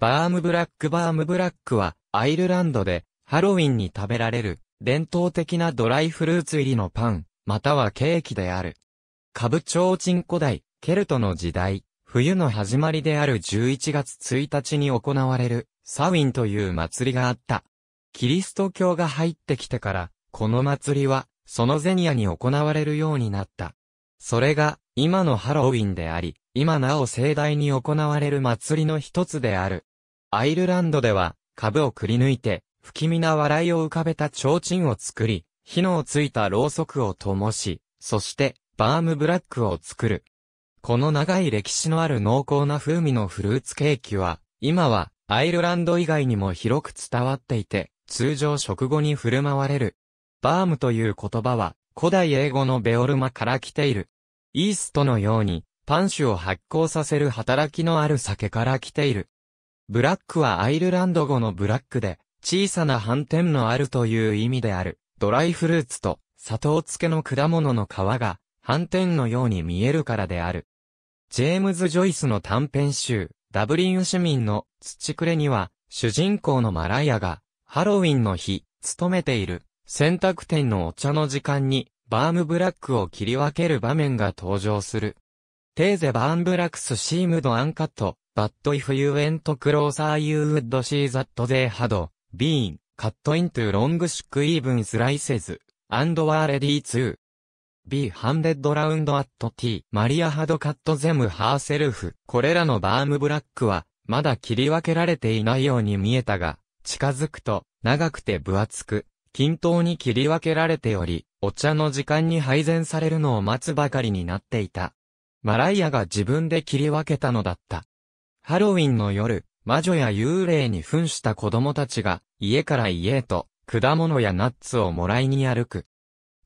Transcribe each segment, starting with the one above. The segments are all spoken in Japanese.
バームブラックバームブラックは、アイルランドで、ハロウィンに食べられる、伝統的なドライフルーツ入りのパン、またはケーキである。カブチョウチン古代、ケルトの時代、冬の始まりである11月1日に行われる、サウィンという祭りがあった。キリスト教が入ってきてから、この祭りは、そのゼニアに行われるようになった。それが、今のハロウィンであり、今なお盛大に行われる祭りの一つである。アイルランドでは、株をくり抜いて、不気味な笑いを浮かべた提灯を作り、火のついたろうそくを灯し、そして、バームブラックを作る。この長い歴史のある濃厚な風味のフルーツケーキは、今は、アイルランド以外にも広く伝わっていて、通常食後に振る舞われる。バームという言葉は、古代英語のベオルマから来ている。イーストのように、パン酒を発酵させる働きのある酒から来ている。ブラックはアイルランド語のブラックで、小さな斑点のあるという意味である。ドライフルーツと砂糖漬けの果物の皮が斑点のように見えるからである。ジェームズ・ジョイスの短編集、ダブリン市民の土くれには、主人公のマライアが、ハロウィンの日、勤めている、洗濯店のお茶の時間に、バームブラックを切り分ける場面が登場する。テーゼバーンブラックスシームドアンカット、バッドイフユーエントクローサーユーウッドシーザットゼーハド、ビーン、カットイントゥロングシックイーブンスライセズ、アンドワーレディーツー。ハンデッドラウンドアットティー、マリアハドカットゼムハーセルフこれらのバームブラックはまだ切り分けられていないように見えたが近づくと長くて分厚く均等に切り分けられておりお茶の時間に配膳されるのを待つばかりになっていたマライアが自分で切り分けたのだった。ハロウィンの夜、魔女や幽霊に扮した子供たちが、家から家へと、果物やナッツをもらいに歩く。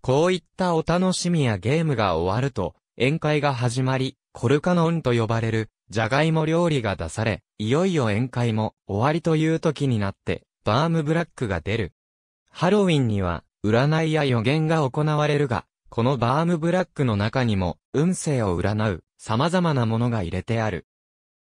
こういったお楽しみやゲームが終わると、宴会が始まり、コルカノンと呼ばれる、ジャガイモ料理が出され、いよいよ宴会も終わりという時になって、バームブラックが出る。ハロウィンには、占いや予言が行われるが、このバームブラックの中にも、運勢を占う、様々なものが入れてある。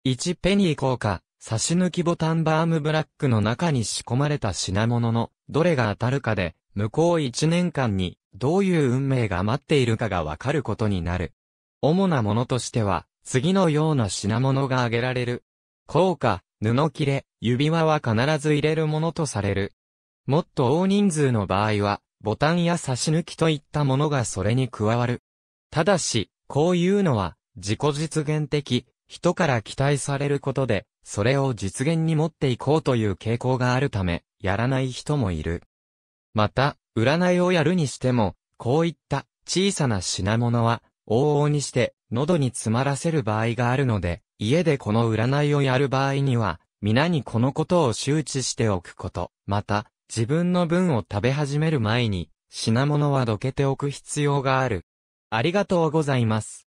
1ペニー効果、差し抜きボタンバームブラックの中に仕込まれた品物の、どれが当たるかで、向こう1年間に、どういう運命が待っているかがわかることになる。主なものとしては、次のような品物が挙げられる。効果、布切れ、指輪は必ず入れるものとされる。もっと大人数の場合は、ボタンや差し抜きといったものがそれに加わる。ただし、こういうのは、自己実現的、人から期待されることで、それを実現に持っていこうという傾向があるため、やらない人もいる。また、占いをやるにしても、こういった小さな品物は、往々にして喉に詰まらせる場合があるので、家でこの占いをやる場合には、皆にこのことを周知しておくこと。また、自分の分を食べ始める前に、品物はどけておく必要がある。ありがとうございます。